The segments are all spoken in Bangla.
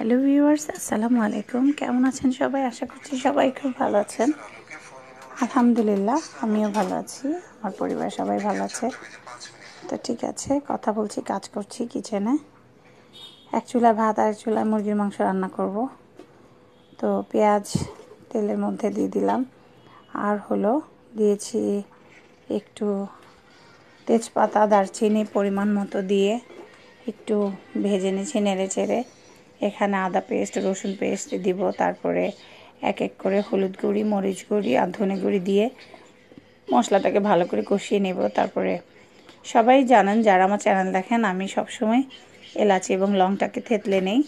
হ্যালো ভিউয়ার্স আসসালামু আলাইকুম কেমন আছেন সবাই আশা করছি সবাই খুব ভালো আছেন আলহামদুলিল্লাহ আমিও ভালো আছি আমার পরিবার সবাই ভালো আছে তো ঠিক আছে কথা বলছি কাজ করছি কিচেনে এক চুলা ভাত আর এক চুলা মুরগির মাংস রান্না করব তো পেঁয়াজ তেলের মধ্যে দিয়ে দিলাম আর হলো দিয়েছি একটু তেজপাতা দারচিনি পরিমাণ মতো দিয়ে একটু ভেজে নিয়েছি নেড়ে চেড়ে এখানে আদা পেস্ট রসুন পেস্ট দিব তারপরে এক এক করে হলুদ গুঁড়ি মরিচ গুঁড়ি আর ধনে গুঁড়ি দিয়ে মশলাটাকে ভালো করে কষিয়ে নেব তারপরে সবাই জানেন যারা আমার চ্যানেল দেখেন আমি সবসময় এলাচি এবং লংটাকে থেতলে নেই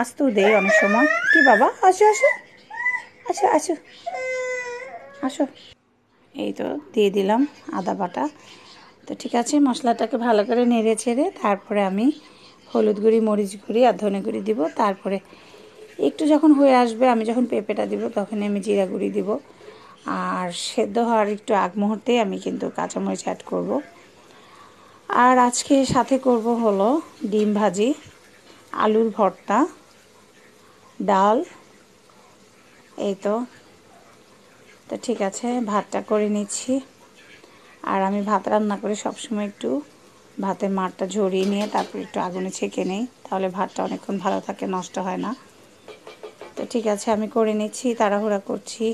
আসতেও দেই অনেক সময় কি বাবা আসো আসো আসো আসো আসো এই তো দিয়ে দিলাম আদা বাটা তো ঠিক আছে মশলাটাকে ভালো করে নেড়ে ছেড়ে তারপরে আমি হলুদ গুঁড়ি মরিচ গুঁড়ি আর ধনে গুঁড়ি দিব তারপরে একটু যখন হয়ে আসবে আমি যখন পেঁপেটা দিব তখন আমি জিরা গুঁড়ি দিব আর সেদ্ধ হওয়ার একটু আগ মুহূর্তে আমি কিন্তু কাঁচামরিচ অ্যাড করব আর আজকে সাথে করব হলো ডিম ভাজি আলুর ভর্তা ডাল এই তো তো ঠিক আছে ভাতটা করে নিচ্ছি আর আমি ভাত রান্না করে সবসময় একটু ভাতের মারটা ঝরিয়ে নিয়ে তারপর একটু আগুনে ছেঁকে নেই তাহলে ভাতটা অনেকক্ষণ ভালো থাকে নষ্ট হয় না তো ঠিক আছে আমি করে নিচ্ছি তাড়াহুড়া করছি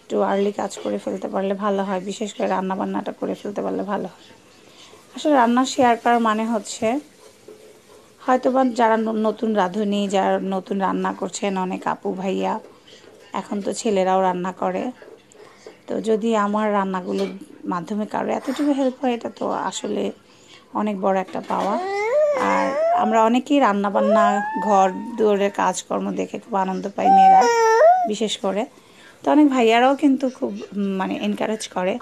একটু আর্লি কাজ করে ফেলতে পারলে ভালো হয় বিশেষ করে রান্না বান্নাটা করে ফেলতে পারলে ভালো হয় আসলে রান্না শেয়ার করার মানে হচ্ছে হয়তো বা যারা নতুন রাঁধুনি যারা নতুন রান্না করছেন অনেক আপু ভাইয়া এখন তো ছেলেরাও রান্না করে তো যদি আমার রান্নাগুলোর মাধ্যমে কারো এতটুকু হেল্প হয় এটা তো আসলে অনেক বড় একটা পাওয়া আর আমরা অনেকেই রান্নাবান্না ঘর দুয়ারের কাজকর্ম দেখে খুব আনন্দ পাই মেয়েরা বিশেষ করে তো অনেক ভাইয়ারাও কিন্তু খুব মানে এনকারেজ করে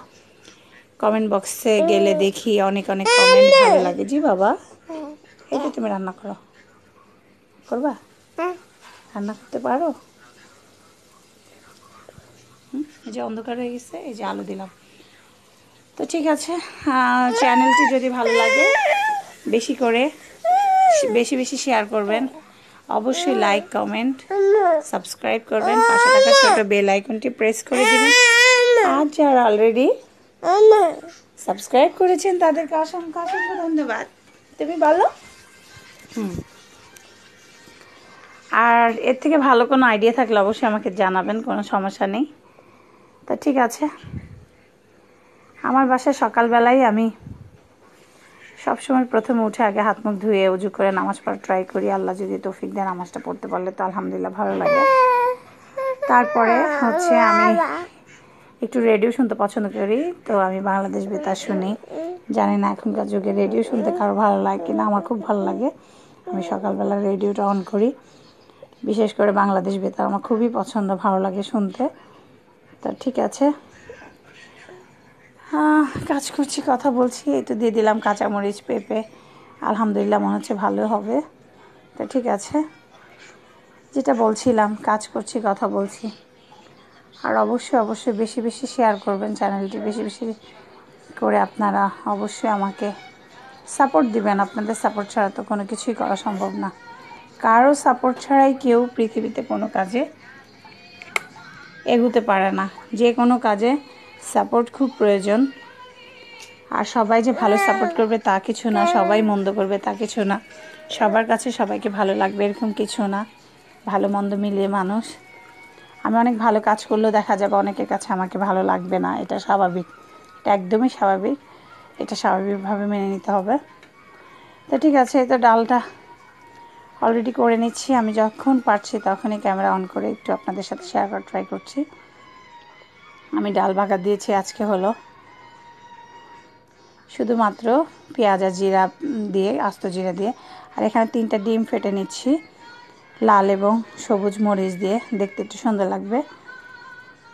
কমেন্ট বক্সে গেলে দেখি অনেক অনেক কমেন্ট ভালো লাগে জি বাবা এই তো তুমি রান্না করো করবা রান্না করতে পারো এই যে অন্ধকার হয়ে গেছে এই যে আলু দিলাম তো ঠিক আছে চ্যানেলটি যদি ভালো লাগে বেশি করে বেশি বেশি শেয়ার করবেন অবশ্যই লাইক কমেন্ট সাবস্ক্রাইব করবেন পাশে থাকা ছোট বেল আইকনটি প্রেস করে দিবেন আর যারা অলরেডি সাবস্ক্রাইব করেছেন তাদেরকে অসংখ্য অসংখ্য ধন্যবাদ তুমি বলো হুম আর এর থেকে ভালো কোনো আইডিয়া থাকলে অবশ্যই আমাকে জানাবেন কোনো সমস্যা নেই তা ঠিক আছে আমার বাসায় সকালবেলাই আমি সবসময় প্রথমে উঠে আগে হাত মুখ ধুয়ে উজু করে নামাজ পড়া ট্রাই করি আল্লাহ যদি তৌফিক দেয় নামাজটা পড়তে পারলে তো আলহামদুলিল্লাহ ভালো লাগে তারপরে হচ্ছে আমি একটু রেডিও শুনতে পছন্দ করি তো আমি বাংলাদেশ বেতার শুনি জানি না এখনকার যুগে রেডিও শুনতে কারো ভালো লাগে কিনা আমার খুব ভালো লাগে আমি সকালবেলা রেডিওটা অন করি বিশেষ করে বাংলাদেশ বেতার আমার খুবই পছন্দ ভালো লাগে শুনতে তা ঠিক আছে কাজ করছি কথা বলছি এই তো দিয়ে দিলাম কাঁচামরিচ পেঁপে আলহামদুলিল্লাহ মনে হচ্ছে ভালো হবে তো ঠিক আছে যেটা বলছিলাম কাজ করছি কথা বলছি আর অবশ্যই অবশ্যই বেশি বেশি শেয়ার করবেন চ্যানেলটি বেশি বেশি করে আপনারা অবশ্যই আমাকে সাপোর্ট দিবেন আপনাদের সাপোর্ট ছাড়া তো কোনো কিছুই করা সম্ভব না কারো সাপোর্ট ছাড়াই কেউ পৃথিবীতে কোনো কাজে এগুতে পারে না যে কোনো কাজে সাপোর্ট খুব প্রয়োজন আর সবাই যে ভালো সাপোর্ট করবে তা কিছু না সবাই মন্দ করবে তা কিছু না সবার কাছে সবাইকে ভালো লাগবে এরকম কিছু না ভালো মন্দ মিলিয়ে মানুষ আমি অনেক ভালো কাজ করলেও দেখা যাবে অনেকের কাছে আমাকে ভালো লাগবে না এটা স্বাভাবিক এটা একদমই স্বাভাবিক এটা স্বাভাবিকভাবে মেনে নিতে হবে তো ঠিক আছে এই তো ডালটা অলরেডি করে নিচ্ছি আমি যখন পারছি তখনই ক্যামেরা অন করে একটু আপনাদের সাথে শেয়ার করার ট্রাই করছি আমি ডাল বাগা দিয়েছি আজকে হলো শুধুমাত্র পেঁয়াজ আর জিরা দিয়ে আস্ত জিরা দিয়ে আর এখানে তিনটা ডিম ফেটে নিচ্ছি লাল এবং সবুজ মরিচ দিয়ে দেখতে একটু সুন্দর লাগবে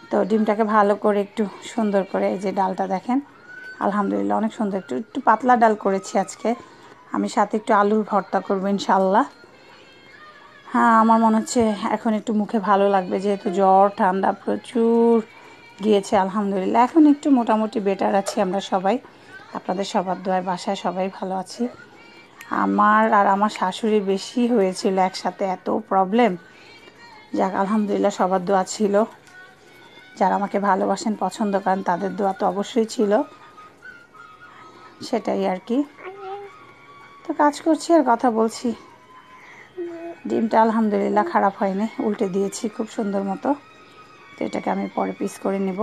তো ডিমটাকে ভালো করে একটু সুন্দর করে এই যে ডালটা দেখেন আলহামদুলিল্লাহ অনেক সুন্দর একটু একটু পাতলা ডাল করেছি আজকে আমি সাথে একটু আলুর ভর্তা করবো ইনশাল্লাহ হ্যাঁ আমার মনে হচ্ছে এখন একটু মুখে ভালো লাগবে যেহেতু জ্বর ঠান্ডা প্রচুর গিয়েছে আলহামদুলিল্লাহ এখন একটু মোটামুটি বেটার আছি আমরা সবাই আপনাদের সবার দোয়ার বাসায় সবাই ভালো আছি আমার আর আমার শাশুড়ি বেশি হয়েছিল একসাথে এত প্রবলেম যাক আলহামদুলিল্লাহ সবার দোয়া ছিল যারা আমাকে ভালোবাসেন পছন্দ করেন তাদের দোয়া তো অবশ্যই ছিল সেটাই আর কি তো কাজ করছি আর কথা বলছি ডিমটা আলহামদুলিল্লাহ খারাপ হয়নি উল্টে দিয়েছি খুব সুন্দর মতো তো এটাকে আমি পরে পিস করে নেব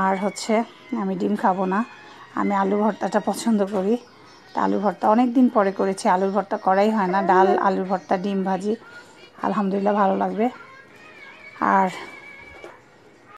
আর হচ্ছে আমি ডিম খাবো না আমি আলু ভর্তাটা পছন্দ করি তা আলু ভর্তা অনেক দিন পরে করেছি আলুর ভর্তা করাই হয় না ডাল আলুর ভর্তা ডিম ভাজি আলহামদুলিল্লাহ ভালো লাগবে আর